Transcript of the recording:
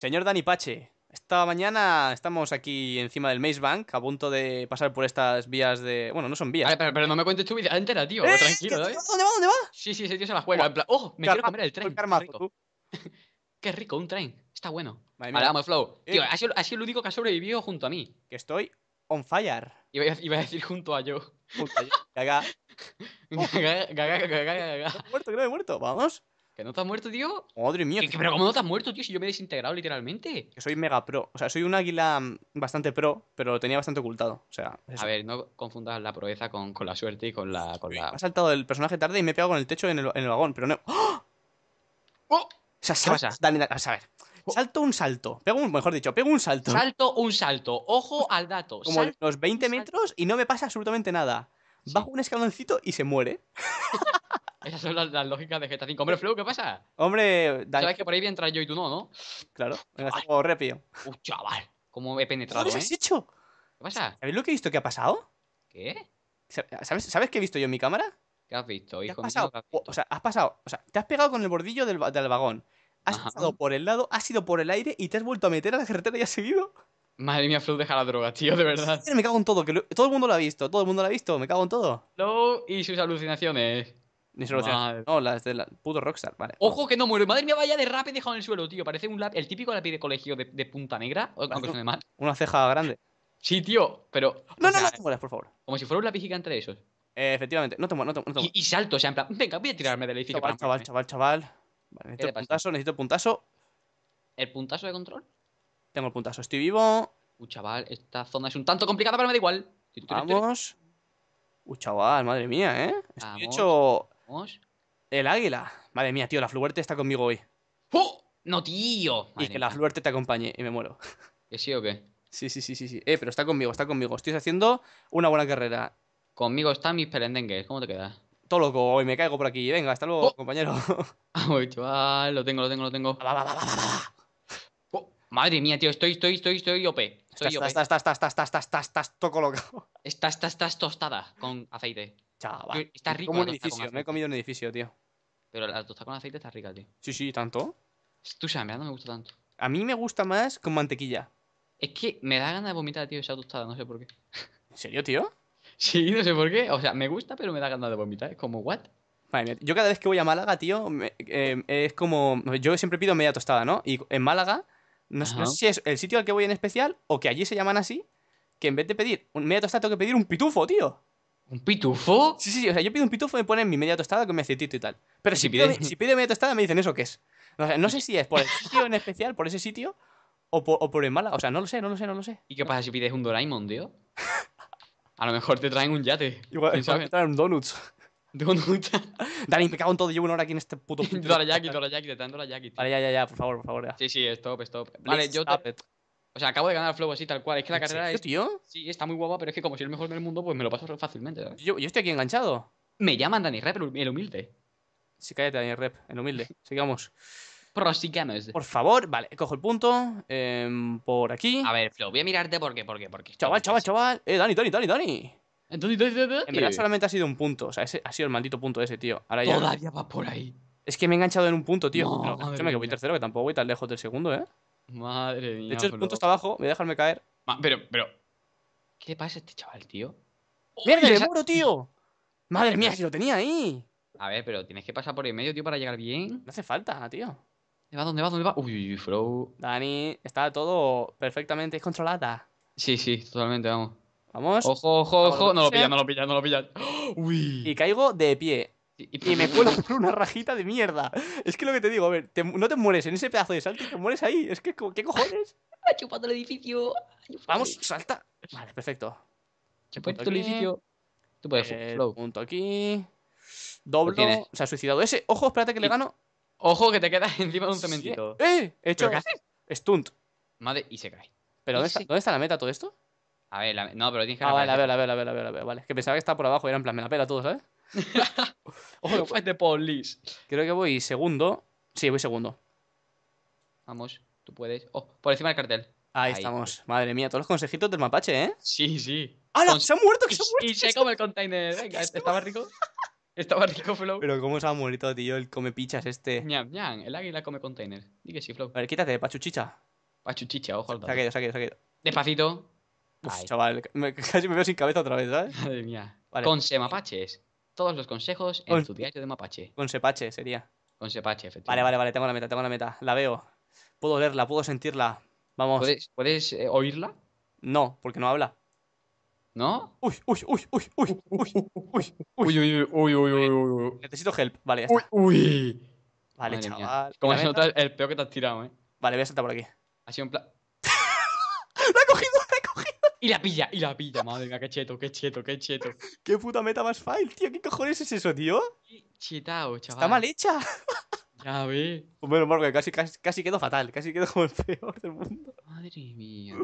Señor Dani Pache, esta mañana estamos aquí encima del Maze Bank, a punto de pasar por estas vías de. Bueno, no son vías. pero, no me cuentes tu vida entera, tío. ¡Eh! Tranquilo, ¿eh? ¿Dónde va? ¿Dónde va? Sí, sí, ese tío se la juega. ¡Oh! Me quiero comer el tren. Qué rico, un tren. Está bueno. Vale, vamos, Flow. Eh. Tío, ha sido, el único que ha sobrevivido junto a mí. Que estoy on fire. Iba a, a decir junto a yo. Junto a yo. Gaga. gaga, gaga, gaga, gaga. muerto, que he muerto. Vamos. ¿Que no estás muerto, tío? Madre mía. pero ¿cómo no estás muerto, tío? Si yo me he desintegrado literalmente. Que soy mega pro. O sea, soy un águila mm, bastante pro, pero lo tenía bastante ocultado. O sea. A ver, no confundas la proeza con, la suerte y con la. ha saltado el personaje tarde y me he pegado con el techo en el, vagón, pero no. ¡Oh! ¡Oh! O sea, ¿Qué Dale, a ver. Oh. Salto un salto. Pego un, mejor dicho, pego un salto. Salto un salto. Ojo al dato. Como los 20 metros y no me pasa absolutamente nada. Bajo un escaloncito y se muere. Esas son las, lógicas de GTA V Hombre, Flow, ¿qué pasa? Hombre, dale Sabes que por ahí voy a yo y tú no, ¿no? Claro, venga, como repio. Uy, chaval, cómo he penetrado, ¿Qué has ¿eh? hecho? ¿Qué pasa? ¿Sabes lo que he visto ¿Qué ha pasado? ¿Qué? ¿Sabes, qué he visto yo en mi cámara? ¿Qué has visto, ¿Qué ha pasado? O sea, has pasado, o sea, te has pegado con el bordillo del, del vagón. Has pasado por el lado, has ido por el aire y te has vuelto a meter a la carretera y has seguido. Madre mía, Flow, deja la droga, tío, de verdad. Me cago en todo, que todo el mundo lo ha visto, todo el mundo lo ha visto, me cago en todo. Flow y sus alucinaciones. Ni No, las del la... puto Rockstar, vale. Ojo que no muere. Madre mía, vaya de rap y dejado en el suelo, tío. Parece un lap, el típico lápiz de colegio de, punta negra. mal. Una ceja grande. Sí, tío, pero. No, no, no por favor. Como si fuera un lápiz gigante de esos. Eh, efectivamente, no te no te, no y, salto, o sea, en plan, venga, voy a tirarme del edificio. Chaval, chaval, chaval, chaval, Vale, necesito puntazo, necesito puntazo. ¿El puntazo de control? Tengo el puntazo, estoy vivo. Uy, chaval, esta zona es un tanto complicada, pero me da igual. Vamos. chaval, madre mía, ¿eh? Estoy hecho el águila. Madre mía, tío, la fluerte está conmigo hoy. ¡Oh! No, tío. y que la fluerte te acompañe y me muero. ¿Que sí o qué? Sí, sí, sí, sí, sí. Eh, pero está conmigo, está conmigo. Estoy haciendo una buena carrera. Conmigo está mis perendengues. ¿Cómo te quedas? Todo loco, hoy me caigo por aquí. Venga, hasta luego, ¡Oh! compañero. Ay, ah, chaval, lo tengo, lo tengo, lo tengo. ¡Oh! madre mía, tío, estoy, estoy, estoy, estoy OP. Estoy estás, Estás, estás, estás, estás, estás, estás, estás, estás, estás, estás, estás, estás tostada con aceite. Chaval. Está rico. me he comido un edificio, tío. Pero la tostada con aceite está rica, tío. Sí, sí, tanto. Tú sabes, no me gusta tanto. A mí me gusta más con mantequilla. Es que me da ganas de vomitar, tío, esa tostada, no sé por qué. ¿En serio, tío? Sí, no sé por qué. O sea, me gusta, pero me da ganas de vomitar. Es como, ¿what? Vale, yo cada vez que voy a Málaga, tío, eh, es como. Yo siempre pido media tostada, ¿no? Y en Málaga, no, sé si es el sitio al que voy en especial o que allí se llaman así, que en vez de pedir un media tostada, tengo que pedir un pitufo, tío. ¿Un pitufo? Sí, sí, sí, o sea, yo pido un pitufo, me ponen mi media tostada con mi aceitito y tal. Pero si pido, si media tostada, me dicen eso qué es. O sea, no sé si es por el sitio en especial, por ese sitio, o por, o por el mala. O sea, no lo sé, no lo sé, no lo sé. ¿Y qué pasa si pides un Doraemon, tío? A lo mejor te traen un yate. Igual, te traen un donuts. Donuts. Dani, me cago en todo, llevo una hora aquí en este puto. Dorayaki, Dorayaki, te traen Dorayaki, tío. Vale, ya, ya, ya, por favor, por favor. Sí, sí, stop, stop. Vale, yo o sea, acabo de ganar flow así tal cual. Es que la carrera es. tío? Sí, está muy guapa, pero es que como soy el mejor del mundo, pues me lo paso fácilmente. Yo, estoy aquí enganchado. Me llaman Dani Rep, el humilde. Sí, cállate, Dani Rep, el humilde. Sigamos. Por favor, vale, cojo el punto. Em, por aquí. A ver, Flow, voy a mirarte porque, porque, porque. Chaval, chaval, chaval. Eh, Dani, Dani, Dani, Dani. Entonces, en verdad solamente ha sido un punto. O sea, ese, ha sido el maldito punto ese, tío. Ahora ya... Todavía va por ahí. Es que me he enganchado en un punto, tío. No, no, me que voy tercero, que tampoco voy tan lejos del segundo, ¿eh? Madre mía. De hecho, el punto está abajo, me dejarme caer. Ah, pero, pero. ¿Qué le pasa a este chaval, tío? ¡Mierda, el muro, tío! Madre mía, si lo tenía ahí. A ver, pero tienes que pasar por el medio, tío, para llegar bien. No hace falta, tío. ¿Dónde va? ¿Dónde va? ¿Dónde va? Uy, uy, Dani, está todo perfectamente controlada. Sí, sí, totalmente, vamos. Vamos. Ojo, ojo, ojo. No lo pillan, no lo pillan, no lo pillan. Uy. Y caigo de pie. Y me cuelo por una rajita de mierda. Es que lo que te digo, a ver, no te mueres en ese pedazo de salto, te mueres ahí. Es que, ¿qué cojones? Ha chupado el edificio. Vamos, salta. Vale, perfecto. Chupado el edificio. Tú puedes, eh, flow. Punto aquí. Doblo. Se ha suicidado ese. Ojo, espérate que le gano. Ojo, que te quedas encima de un cementito ¡Eh! He hecho. Stunt. Madre, y se cae. ¿Pero dónde, Está, la meta todo esto? A ver, la... no, pero tienes que. Ah, vale, a ver, a ver, a ver, a ver vale. Que pensaba que estaba por abajo y era en plan, me la pela todo, ¿sabes? Ojo, que... de police. Creo que voy segundo. Sí, voy segundo. Vamos, tú puedes. Oh, por encima del cartel. Ahí, estamos. Madre mía, todos los consejitos del mapache, ¿eh? Sí, sí. Ah, no! ¡Se ha muerto! ¡Que se ha muerto! Y se come el container. Venga, estaba rico. Estaba rico, Flow. Pero cómo se ha muerto, tío, el come pichas este. Ñam, ñam, el águila come container. Dí que sí, Flow. A ver, quítate, pachuchicha. Pachuchicha, ojo al Se ha quedado, se ha quedado, Despacito. Uf, chaval, me, casi me veo sin cabeza otra vez, ¿sabes? Madre mía. Vale. Con mapaches todos los consejos en tu diario de mapache. Con sepache sería. Con sepache, efectivamente. Vale, vale, vale, tengo la meta, tengo la meta. La veo. Puedo leerla, puedo sentirla. Vamos. ¿Puedes, oírla? No, porque no habla. ¿No? Uy, uy, uy, uy, uy, uy, uy, uy, uy, uy, uy, uy, uy. Necesito help. Vale, ya está. Uy, uy. Vale, chaval. Como se nota el peor que te has tirado, eh. Vale, voy a saltar por aquí. Ha sido un plan. ¡La ha cogido! Y la pilla, y la pilla, madre mía, qué cheto, qué cheto, qué cheto. Qué puta meta más fail, tío, ¿qué cojones es eso, tío? Chetao, chaval. Está mal hecha. Ya ve. Pues Marco casi, casi, casi quedó fatal, casi quedó como el peor del mundo. Madre mía,